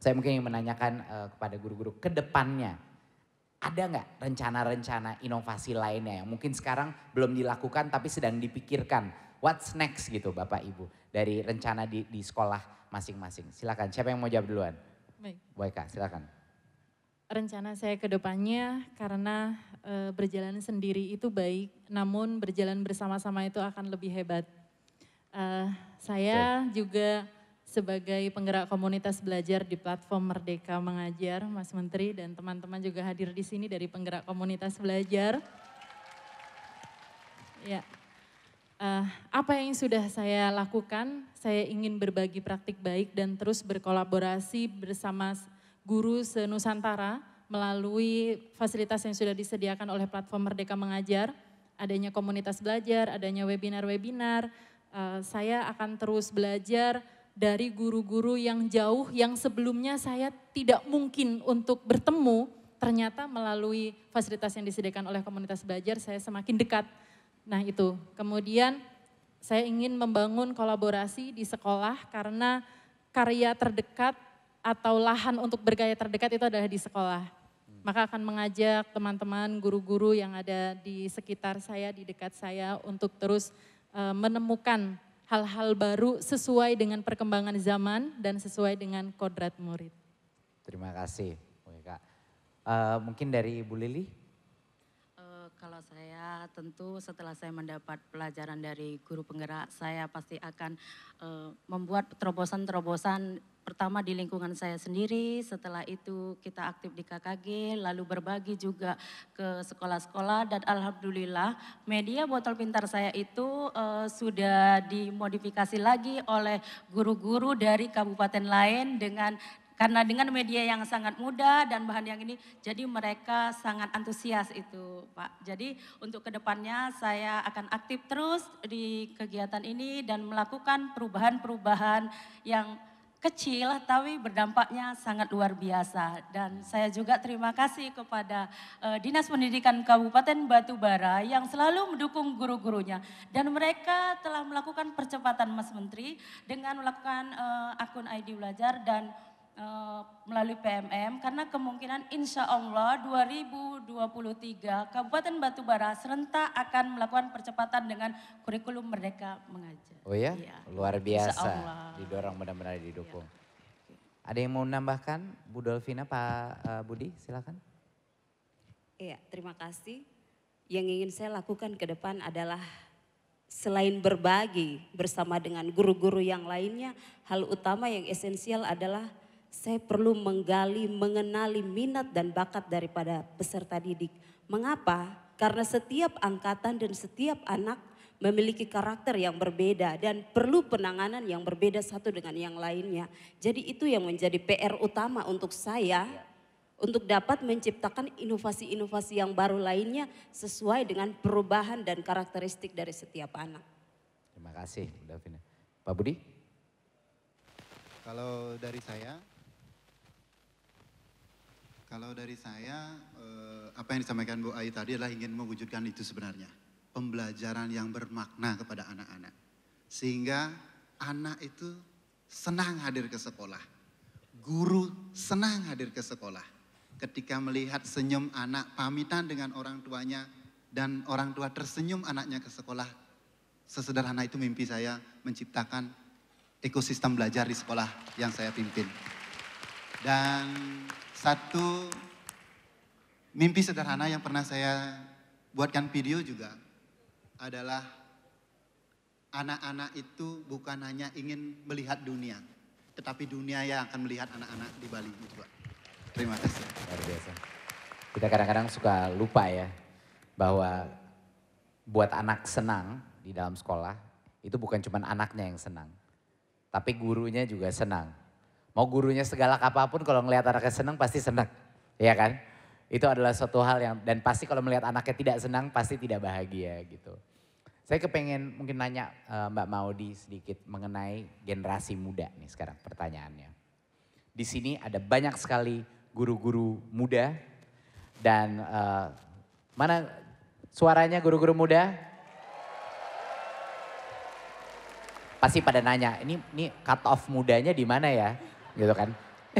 saya mungkin ingin menanyakan uh, kepada guru-guru ke depannya ada nggak rencana-rencana inovasi lainnya yang mungkin sekarang belum dilakukan tapi sedang dipikirkan? What's next gitu Bapak Ibu dari rencana di, di sekolah masing-masing? Silakan siapa yang mau jawab duluan? Baik. Boyka silakan. Rencana saya ke depannya karena e, berjalan sendiri itu baik, namun berjalan bersama-sama itu akan lebih hebat. E, saya okay. juga sebagai penggerak komunitas belajar di platform Merdeka Mengajar, Mas Menteri dan teman-teman juga hadir di sini dari penggerak komunitas belajar. Ya, uh, apa yang sudah saya lakukan, saya ingin berbagi praktik baik dan terus berkolaborasi bersama guru senusantara melalui fasilitas yang sudah disediakan oleh platform Merdeka Mengajar, adanya komunitas belajar, adanya webinar-webinar. Uh, saya akan terus belajar dari guru-guru yang jauh yang sebelumnya saya tidak mungkin untuk bertemu, ternyata melalui fasilitas yang disediakan oleh komunitas belajar saya semakin dekat. Nah itu, kemudian saya ingin membangun kolaborasi di sekolah karena karya terdekat atau lahan untuk bergaya terdekat itu adalah di sekolah. Maka akan mengajak teman-teman guru-guru yang ada di sekitar saya, di dekat saya untuk terus eh, menemukan hal-hal baru sesuai dengan perkembangan zaman dan sesuai dengan kodrat murid. Terima kasih, Oke, Kak. Uh, eh, mungkin dari Ibu Lili? Eh, kalau saya tentu setelah saya mendapat pelajaran dari guru penggerak, saya pasti akan uh, membuat terobosan-terobosan pertama di lingkungan saya sendiri, setelah itu kita aktif di KKG, lalu berbagi juga ke sekolah-sekolah dan alhamdulillah media botol pintar saya itu uh, sudah dimodifikasi lagi oleh guru-guru dari kabupaten lain dengan karena dengan media yang sangat mudah dan bahan yang ini jadi mereka sangat antusias itu Pak. Jadi untuk kedepannya saya akan aktif terus di kegiatan ini dan melakukan perubahan-perubahan yang kecil tapi berdampaknya sangat luar biasa dan saya juga terima kasih kepada uh, Dinas Pendidikan Kabupaten Batubara yang selalu mendukung guru-gurunya dan mereka telah melakukan percepatan Mas Menteri dengan melakukan uh, akun ID belajar dan Eh, melalui PMM karena kemungkinan insya Allah 2023 Kabupaten Batubara serentak akan melakukan percepatan dengan kurikulum Merdeka Mengajar. Oh ya, ya. luar biasa. Didorong benar-benar didukung. Ya. Ada yang mau menambahkan, Bu Dolvina, Pak uh, Budi, silakan. Iya, terima kasih. Yang ingin saya lakukan ke depan adalah selain berbagi bersama dengan guru-guru yang lainnya, hal utama yang esensial adalah saya perlu menggali, mengenali minat dan bakat daripada peserta didik. Mengapa? Karena setiap angkatan dan setiap anak memiliki karakter yang berbeda dan perlu penanganan yang berbeda satu dengan yang lainnya. Jadi itu yang menjadi PR utama untuk saya iya. untuk dapat menciptakan inovasi-inovasi yang baru lainnya sesuai dengan perubahan dan karakteristik dari setiap anak. Terima kasih, Davina. Pak Budi? Kalau dari saya, kalau dari saya, eh, apa yang disampaikan Bu Ayu tadi adalah ingin mewujudkan itu sebenarnya. Pembelajaran yang bermakna kepada anak-anak. Sehingga anak itu senang hadir ke sekolah. Guru senang hadir ke sekolah. Ketika melihat senyum anak pamitan dengan orang tuanya dan orang tua tersenyum anaknya ke sekolah. Sesederhana itu mimpi saya menciptakan ekosistem belajar di sekolah yang saya pimpin. Dan satu mimpi sederhana yang pernah saya buatkan video juga adalah anak-anak itu bukan hanya ingin melihat dunia, tetapi dunia yang akan melihat anak-anak di Bali itu, Pak. Terima kasih. Luar biasa. Kita kadang-kadang suka lupa ya bahwa buat anak senang di dalam sekolah itu bukan cuma anaknya yang senang, tapi gurunya juga senang. Mau gurunya segala apapun kalau ngelihat anaknya senang pasti senang. Iya kan? Itu adalah suatu hal yang dan pasti kalau melihat anaknya tidak senang pasti tidak bahagia gitu. Saya kepengen mungkin nanya uh, Mbak Maudi sedikit mengenai generasi muda nih sekarang pertanyaannya. Di sini ada banyak sekali guru-guru muda dan uh, mana suaranya guru-guru muda? Pasti pada nanya, ini ini cut off mudanya di mana ya? gitu kan.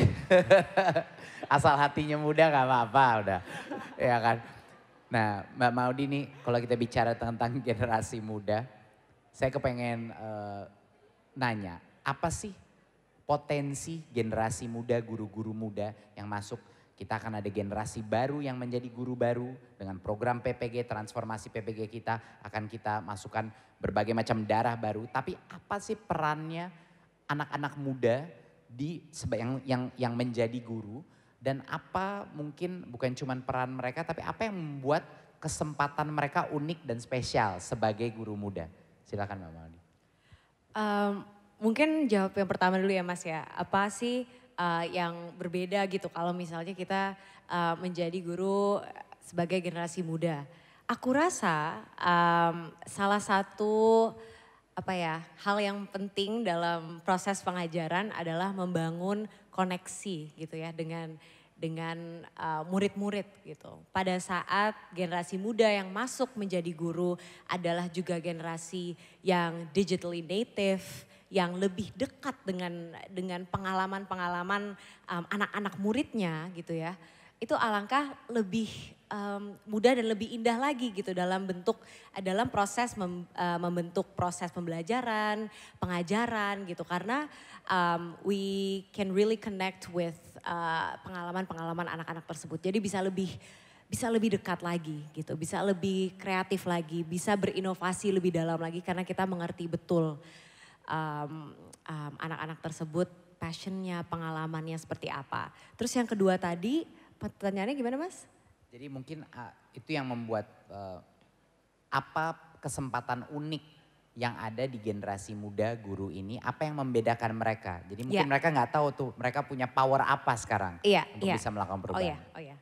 Asal hatinya muda gak apa-apa udah. ya kan. Nah Mbak Maudi nih kalau kita bicara tentang generasi muda. Saya kepengen uh, nanya apa sih potensi generasi muda, guru-guru muda yang masuk kita akan ada generasi baru yang menjadi guru baru dengan program PPG, transformasi PPG kita akan kita masukkan berbagai macam darah baru. Tapi apa sih perannya anak-anak muda di yang yang yang menjadi guru dan apa mungkin bukan cuma peran mereka tapi apa yang membuat kesempatan mereka unik dan spesial sebagai guru muda? Silakan Mbak maldi Um, mungkin jawab yang pertama dulu ya Mas ya. Apa sih uh, yang berbeda gitu kalau misalnya kita uh, menjadi guru sebagai generasi muda? Aku rasa um, salah satu apa ya hal yang penting dalam proses pengajaran adalah membangun koneksi gitu ya dengan dengan uh, murid-murid uh, gitu. Pada saat generasi muda yang masuk menjadi guru adalah juga generasi yang digitally native, yang lebih dekat dengan dengan pengalaman-pengalaman um, anak-anak muridnya gitu ya itu alangkah lebih um, mudah dan lebih indah lagi gitu dalam bentuk dalam proses mem, uh, membentuk proses pembelajaran pengajaran gitu karena um, we can really connect with uh, pengalaman-pengalaman anak-anak tersebut jadi bisa lebih bisa lebih dekat lagi gitu bisa lebih kreatif lagi bisa berinovasi lebih dalam lagi karena kita mengerti betul um, um, anak-anak tersebut passionnya pengalamannya seperti apa terus yang kedua tadi Pertanyaannya gimana Mas? Jadi mungkin uh, itu yang membuat uh, apa kesempatan unik yang ada di generasi muda guru ini apa yang membedakan mereka jadi mungkin yeah. mereka nggak tahu tuh mereka punya power apa sekarang yeah, untuk yeah. bisa melakukan oh, iya, perubahan oh ya yeah, oh yeah.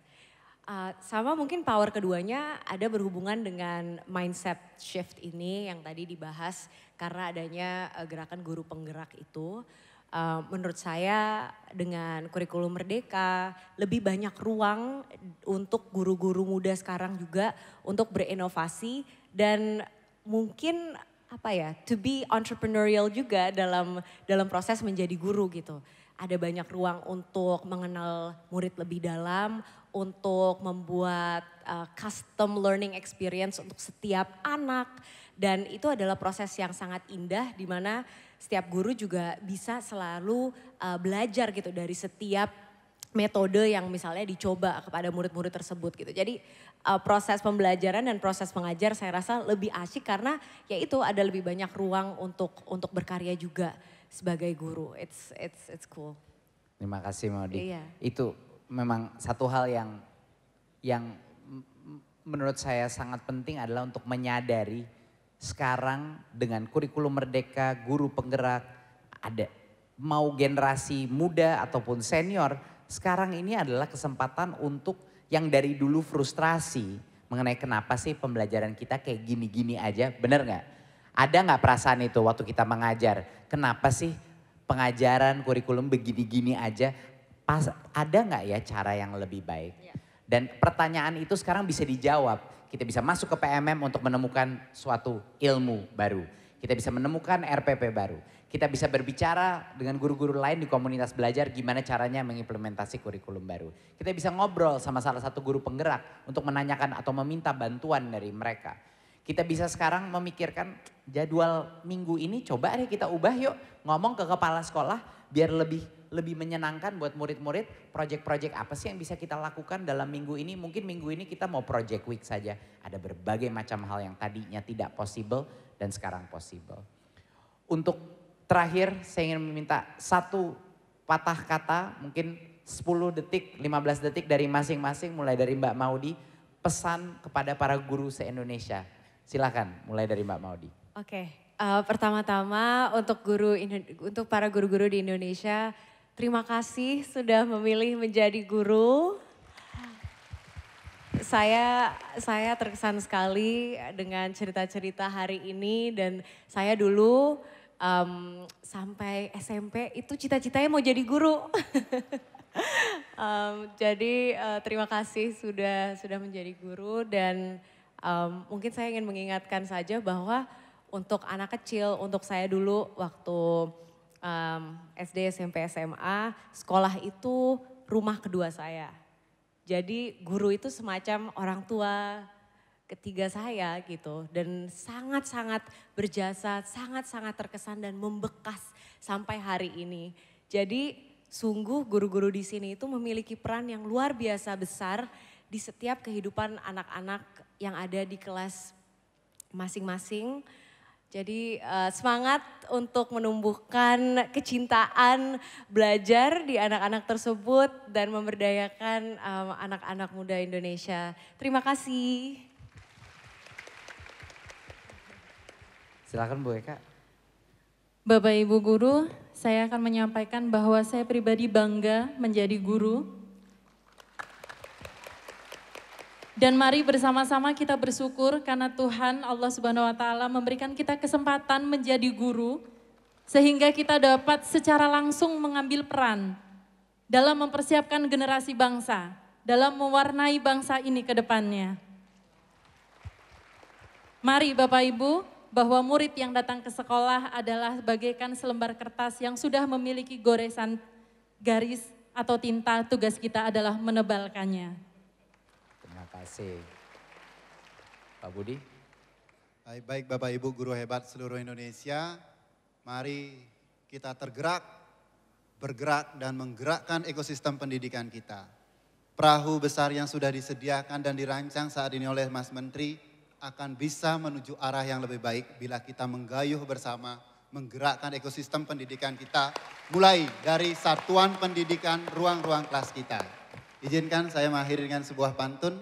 uh, sama mungkin power keduanya ada berhubungan dengan mindset shift ini yang tadi dibahas karena adanya eh, gerakan guru penggerak itu Eh, menurut saya dengan kurikulum merdeka lebih banyak ruang untuk guru-guru muda sekarang juga untuk berinovasi dan mungkin apa ya to be entrepreneurial juga dalam dalam proses menjadi guru gitu. Ada banyak ruang untuk mengenal murid lebih dalam, untuk membuat uh, custom learning experience untuk setiap anak dan itu adalah proses yang sangat indah di mana setiap guru juga bisa selalu uh, belajar gitu dari setiap metode yang misalnya dicoba kepada murid-murid tersebut gitu. Jadi uh, proses pembelajaran dan proses mengajar saya rasa lebih asik karena yaitu ada lebih banyak ruang untuk untuk berkarya juga sebagai guru. It's it's it's cool. Terima kasih Maudi. Iya. Itu memang satu hal yang yang menurut saya sangat penting adalah untuk menyadari sekarang dengan kurikulum merdeka, guru penggerak, ada mau generasi muda ataupun senior, sekarang ini adalah kesempatan untuk yang dari dulu frustrasi mengenai kenapa sih pembelajaran kita kayak gini-gini aja, bener nggak? Ada nggak perasaan itu waktu kita mengajar? Kenapa sih pengajaran kurikulum begini-gini aja? Pas ada nggak ya cara yang lebih baik? Iya. Dan pertanyaan itu sekarang bisa dijawab kita bisa masuk ke PMM untuk menemukan suatu ilmu baru. Kita bisa menemukan RPP baru. Kita bisa berbicara dengan guru-guru lain di komunitas belajar gimana caranya mengimplementasi kurikulum baru. Kita bisa ngobrol sama salah satu guru penggerak untuk menanyakan atau meminta bantuan dari mereka. Kita bisa sekarang memikirkan jadwal minggu ini coba deh kita ubah yuk ngomong ke kepala sekolah biar lebih lebih menyenangkan buat murid-murid proyek-proyek apa sih yang bisa kita lakukan dalam minggu ini mungkin minggu ini kita mau project week saja ada berbagai macam hal yang tadinya tidak possible dan sekarang possible untuk terakhir saya ingin meminta satu patah kata mungkin 10 detik 15 detik dari masing-masing mulai dari Mbak Maudi pesan kepada para guru se-Indonesia silakan mulai dari Mbak Maudi oke okay. Uh, eh, pertama-tama untuk guru untuk para guru-guru di Indonesia Terima kasih sudah memilih menjadi guru. Saya saya terkesan sekali dengan cerita-cerita hari ini dan saya dulu um, sampai SMP itu cita-citanya mau jadi guru. um, jadi uh, terima kasih sudah sudah menjadi guru dan um, mungkin saya ingin mengingatkan saja bahwa untuk anak kecil, untuk saya dulu waktu um, SD, SMP, SMA, sekolah itu rumah kedua saya. Jadi guru itu semacam orang tua ketiga saya gitu dan sangat-sangat berjasa, sangat-sangat terkesan dan membekas sampai hari ini. Jadi sungguh guru-guru di sini itu memiliki peran yang luar biasa besar di setiap kehidupan anak-anak yang ada di kelas masing-masing jadi uh, semangat untuk menumbuhkan kecintaan belajar di anak-anak tersebut dan memberdayakan eh, anak-anak um, anak -anak muda Indonesia. Terima kasih. Silakan Bu Eka. Bapak Ibu Guru, saya akan menyampaikan bahwa saya pribadi bangga menjadi guru Dan mari bersama-sama kita bersyukur karena Tuhan Allah Subhanahu wa taala memberikan kita kesempatan menjadi guru sehingga kita dapat secara langsung mengambil peran dalam mempersiapkan generasi bangsa, dalam mewarnai bangsa ini ke depannya. Mari Bapak Ibu, bahwa murid yang datang ke sekolah adalah bagaikan selembar kertas yang sudah memiliki goresan garis atau tinta, tugas kita adalah menebalkannya kasih. Pak Budi. Baik, baik Bapak Ibu guru hebat seluruh Indonesia. Mari kita tergerak, bergerak dan menggerakkan ekosistem pendidikan kita. Perahu besar yang sudah disediakan dan dirancang saat ini oleh Mas Menteri akan bisa menuju arah yang lebih baik bila kita menggayuh bersama menggerakkan ekosistem pendidikan kita mulai dari satuan pendidikan ruang-ruang kelas kita. Izinkan saya mengakhiri dengan sebuah pantun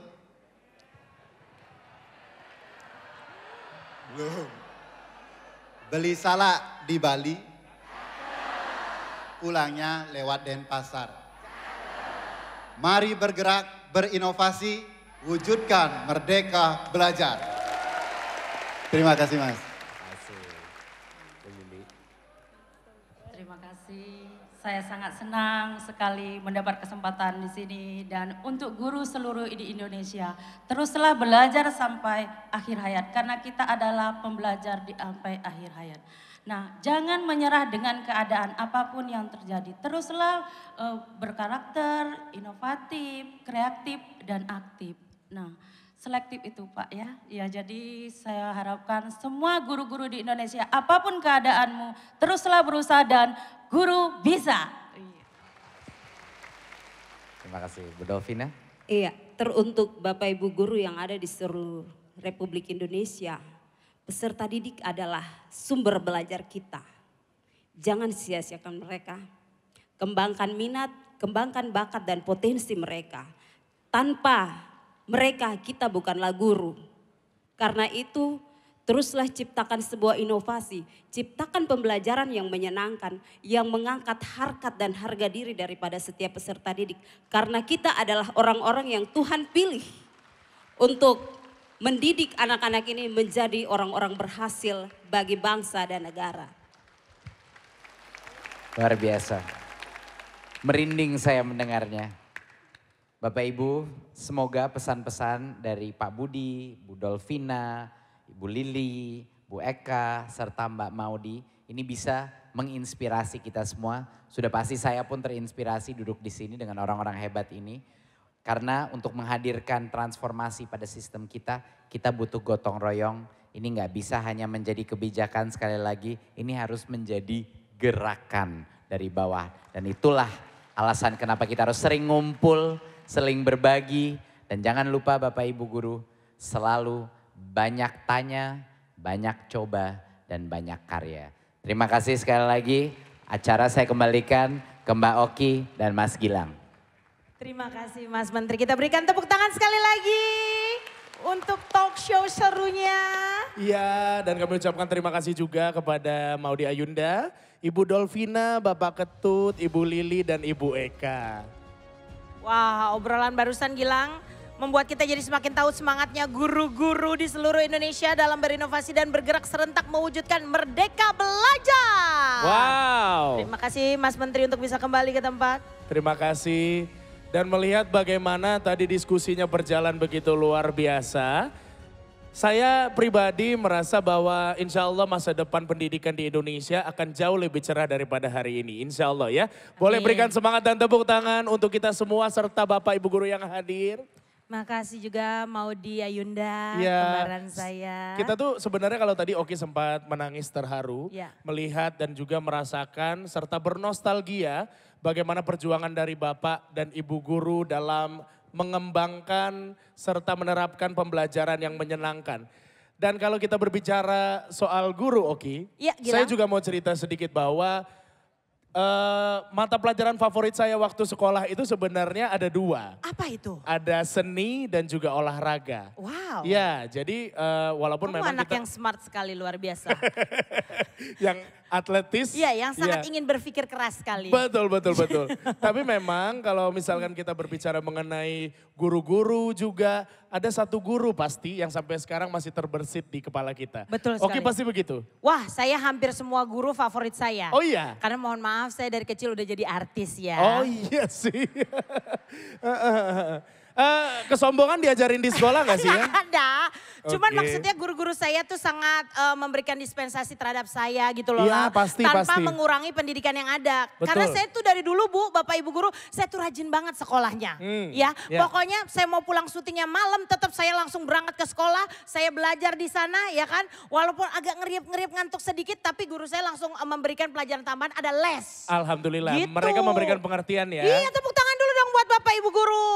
Belum. Beli salak di Bali. Pulangnya lewat Denpasar. Mari bergerak, berinovasi, wujudkan merdeka belajar. Terima kasih Mas. saya sangat senang sekali mendapat kesempatan di sini dan untuk guru seluruh di Indonesia teruslah belajar sampai akhir hayat karena kita adalah pembelajar di sampai akhir hayat. Nah, jangan menyerah dengan keadaan apapun yang terjadi. Teruslah uh, berkarakter, inovatif, kreatif dan aktif. Nah, selektif itu Pak ya. Ya jadi saya harapkan semua guru-guru di Indonesia apapun keadaanmu teruslah berusaha dan guru bisa. Iya. Terima kasih Bu Dolfina. Iya, teruntuk Bapak Ibu guru yang ada di seluruh Republik Indonesia. Peserta didik adalah sumber belajar kita. Jangan sia-siakan mereka. Kembangkan minat, kembangkan bakat dan potensi mereka. Tanpa mereka, kita bukanlah guru. Karena itu, teruslah ciptakan sebuah inovasi, ciptakan pembelajaran yang menyenangkan, yang mengangkat harkat dan harga diri daripada setiap peserta didik. Karena kita adalah orang-orang yang Tuhan pilih untuk mendidik anak-anak ini menjadi orang-orang berhasil bagi bangsa dan negara. Luar biasa. Merinding saya mendengarnya. Bapak Ibu, semoga pesan-pesan dari Pak Budi, Bu Dolvina, Ibu Lili, Bu Eka, serta Mbak Maudi ini bisa menginspirasi kita semua. Sudah pasti saya pun terinspirasi duduk di sini dengan orang-orang hebat ini. Karena untuk menghadirkan transformasi pada sistem kita, kita butuh gotong royong. Ini nggak bisa hanya menjadi kebijakan sekali lagi, ini harus menjadi gerakan dari bawah. Dan itulah alasan kenapa kita harus sering ngumpul, seling berbagi, dan jangan lupa Bapak Ibu Guru selalu banyak tanya, banyak coba, dan banyak karya. Terima kasih sekali lagi. Acara saya kembalikan ke Mbak Oki dan Mas Gilang. Terima kasih Mas Menteri. Kita berikan tepuk tangan sekali lagi untuk talk show serunya. Iya, dan kami ucapkan terima kasih juga kepada Maudi Ayunda, Ibu Dolvina, Bapak Ketut, Ibu Lili, dan Ibu Eka. Wah, obrolan barusan Gilang membuat kita jadi semakin tahu semangatnya guru-guru di seluruh Indonesia dalam berinovasi dan bergerak serentak mewujudkan Merdeka Belajar. Wow. Terima kasih Mas Menteri untuk bisa kembali ke tempat. Terima kasih. Dan melihat bagaimana tadi diskusinya berjalan begitu luar biasa. Saya pribadi merasa bahwa insya Allah masa depan pendidikan di Indonesia akan jauh lebih cerah daripada hari ini. Insya Allah ya. Boleh Amin. berikan semangat dan tepuk tangan untuk kita semua serta Bapak Ibu Guru yang hadir. Makasih juga Maudi Ayunda, ya, kemarin saya. Kita tuh sebenarnya kalau tadi Oki sempat menangis terharu, ya. melihat dan juga merasakan serta bernostalgia bagaimana perjuangan dari Bapak dan Ibu Guru dalam mengembangkan serta menerapkan pembelajaran yang menyenangkan. Dan kalau kita berbicara soal guru Oki, ya, saya juga mau cerita sedikit bahwa uh, mata pelajaran favorit saya waktu sekolah itu sebenarnya ada dua. Apa itu? Ada seni dan juga olahraga. Wow. Ya, jadi uh, walaupun Kamu memang anak kita... yang smart sekali luar biasa. yang atletis. Iya, yang sangat ya. ingin berpikir keras sekali. Betul, betul, betul. Tapi memang kalau misalkan kita berbicara mengenai guru-guru juga, ada satu guru pasti yang sampai sekarang masih terbersit di kepala kita. Betul sekali. Oke, pasti begitu. Wah, saya hampir semua guru favorit saya. Oh iya? Karena mohon maaf, saya dari kecil udah jadi artis ya. Oh iya sih. Eh, kesombongan diajarin di sekolah gak sih ya? ya? Ada. Cuman okay. maksudnya guru-guru saya tuh sangat uh, memberikan dispensasi terhadap saya gitu loh. Iya pasti Tanpa pasti. mengurangi pendidikan yang ada. Betul. Karena saya tuh dari dulu Bu, Bapak Ibu Guru, saya tuh rajin banget sekolahnya. Hmm. Ya, yeah. pokoknya saya mau pulang syutingnya malam tetap saya langsung berangkat ke sekolah. Saya belajar di sana ya kan. Walaupun agak ngeriap ngerip ngantuk sedikit tapi guru saya langsung eh, memberikan pelajaran tambahan ada les. Alhamdulillah, gitu. mereka memberikan pengertian ya. Iya tepuk tangan dulu dong. Bapak Ibu Guru.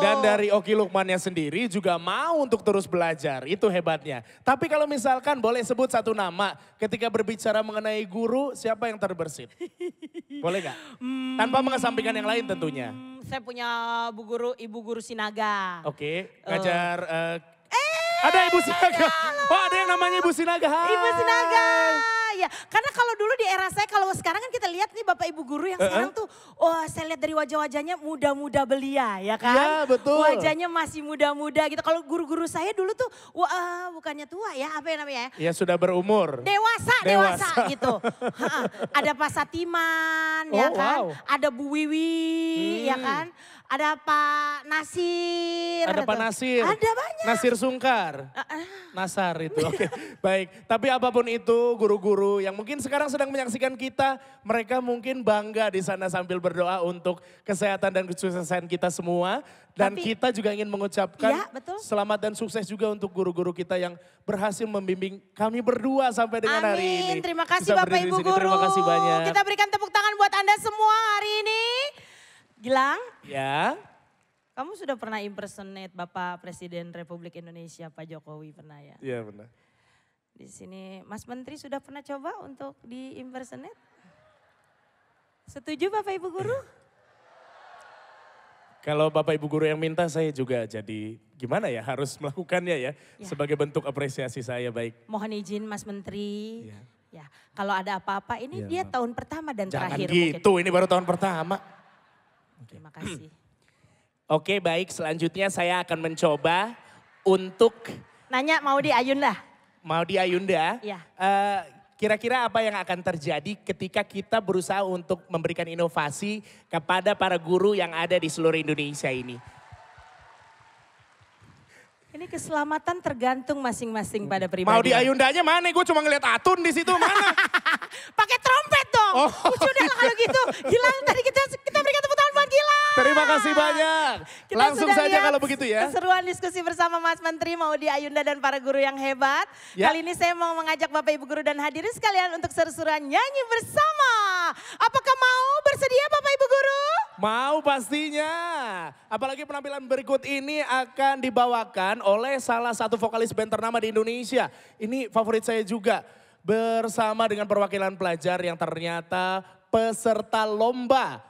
Dan dari Oki Lukmannya sendiri juga mau untuk terus belajar, itu hebatnya. Tapi kalau misalkan boleh sebut satu nama, ketika berbicara mengenai guru, siapa yang terbersit? Boleh gak? Hmm, Tanpa mengesampingkan yang lain tentunya. Hmm, saya punya Bu Guru, Ibu Guru Sinaga. Oke, okay, eh, ngajar... Uh. Uh, ada Ibu Sinaga. Ya, oh ada yang namanya Ibu Sinaga. Hai. Ibu Sinaga iya. Karena kalau dulu di era saya, kalau sekarang kan kita lihat nih Bapak Ibu guru yang uh -huh. sekarang tuh, oh saya lihat dari wajah-wajahnya muda-muda belia ya kan. Iya betul. Wajahnya masih muda-muda gitu. Kalau guru-guru saya dulu tuh, wah uh, bukannya tua ya, apa yang namanya ya? Ya sudah berumur. Dewasa, dewasa, dewasa gitu. ha, ada Pak Satiman oh, ya kan. Wow. Ada Bu Wiwi ya hmm. ya kan. Ada Pak Nasir. Ada Pak Nasir. Ada banyak. Nasir Sungkar. Nasar itu. Oke, okay. baik. Tapi apapun itu guru-guru yang mungkin sekarang sedang menyaksikan kita, mereka mungkin bangga di sana sambil berdoa untuk kesehatan dan kesuksesan kita semua dan Tapi, kita juga ingin mengucapkan ya, betul. selamat dan sukses juga untuk guru-guru kita yang berhasil membimbing kami berdua sampai dengan Amin. hari ini. Terima kasih Bisa Bapak Ibu Guru. Terima kasih banyak. Kita berikan tepuk tangan buat Anda semua hari ini. Gilang? Ya. Kamu sudah pernah impersonate Bapak Presiden Republik Indonesia Pak Jokowi pernah ya? Iya pernah. Di sini Mas Menteri sudah pernah coba untuk di impersonate? Setuju Bapak Ibu Guru? Kalau Bapak Ibu Guru yang minta saya juga jadi gimana ya harus melakukannya ya, ya. sebagai bentuk apresiasi saya baik. Mohon izin Mas Menteri. Ya. Ya, kalau ada apa-apa ini ya, dia maaf. tahun pertama dan Jangan terakhir. Jangan gitu, mungkin. ini baru tahun pertama. Terima kasih. Oke baik selanjutnya saya akan mencoba untuk... Nanya mau di Ayunda. Mau di Ayunda. Ya. Uh, Kira-kira apa yang akan terjadi ketika kita berusaha untuk memberikan inovasi kepada para guru yang ada di seluruh Indonesia ini? Ini keselamatan tergantung masing-masing pada pribadi. Mau di Ayundanya mana? Gue cuma ngeliat Atun di situ mana? Pakai trompet dong. Oh, iya. kalau gitu. Hilang tadi kita kita berikan gila. Terima kasih banyak. Kita Langsung saja kalau begitu ya. Keseruan diskusi bersama Mas Menteri, Maudi Ayunda dan para guru yang hebat. Ya. Kali ini saya mau mengajak Bapak Ibu guru dan hadirin sekalian untuk seru-seruan nyanyi bersama. Apakah mau bersedia Bapak Ibu guru? Mau pastinya. Apalagi penampilan berikut ini akan dibawakan oleh salah satu vokalis band ternama di Indonesia. Ini favorit saya juga. Bersama dengan perwakilan pelajar yang ternyata peserta lomba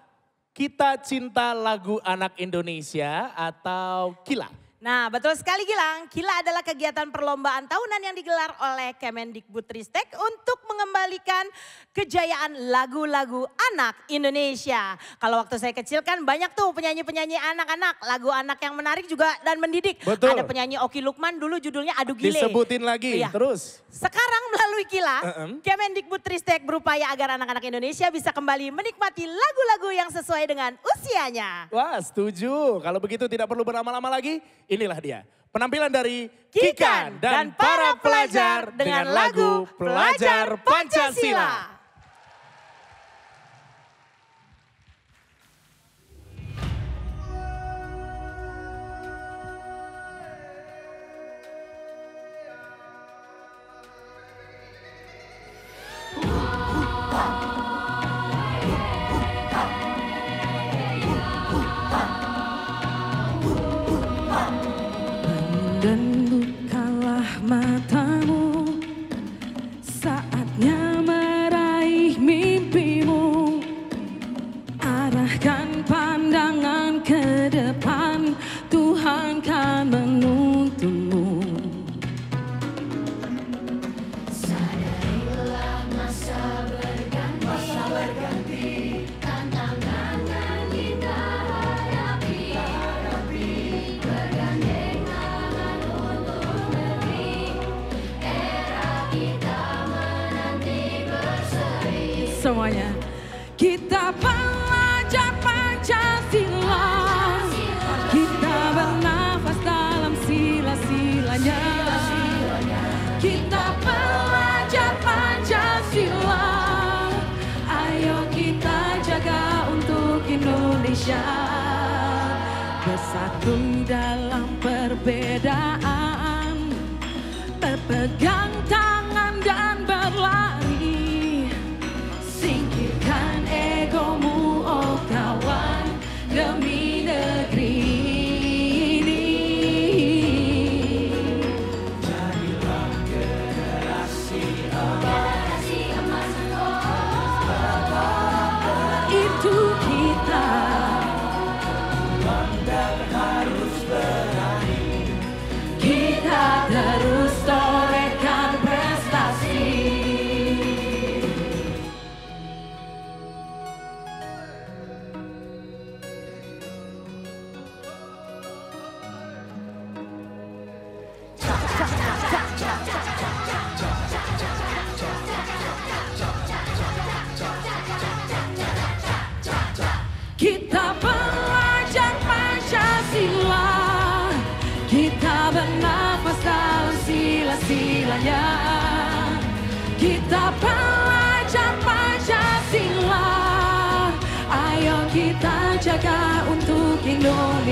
kita Cinta Lagu Anak Indonesia atau Kilang. Nah betul sekali Gilang, Kila adalah kegiatan perlombaan tahunan yang digelar oleh Kemendikbudristek untuk mengembalikan kejayaan lagu-lagu anak Indonesia. Kalau waktu saya kecil kan banyak tuh penyanyi-penyanyi anak-anak, lagu anak yang menarik juga dan mendidik. Betul. Ada penyanyi Oki Lukman dulu judulnya Adu Gile. Disebutin lagi, iya. terus. Sekarang melalui Kila, uh -um. Kemendikbudristek berupaya agar anak-anak Indonesia bisa kembali menikmati lagu-lagu yang sesuai dengan usianya. Wah setuju, kalau begitu tidak perlu berlama-lama lagi. Inilah dia penampilan dari Kikan dan para pelajar dengan lagu Pelajar Pancasila.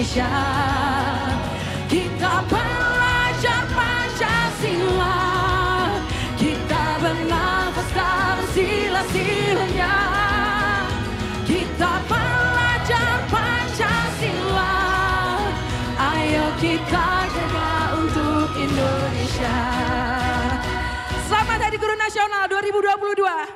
Indonesia Kita belajar Pancasila Kita bernafas tak bersila-silanya Kita belajar Pancasila Ayo kita jaga untuk Indonesia Selamat Hari Guru Nasional 2022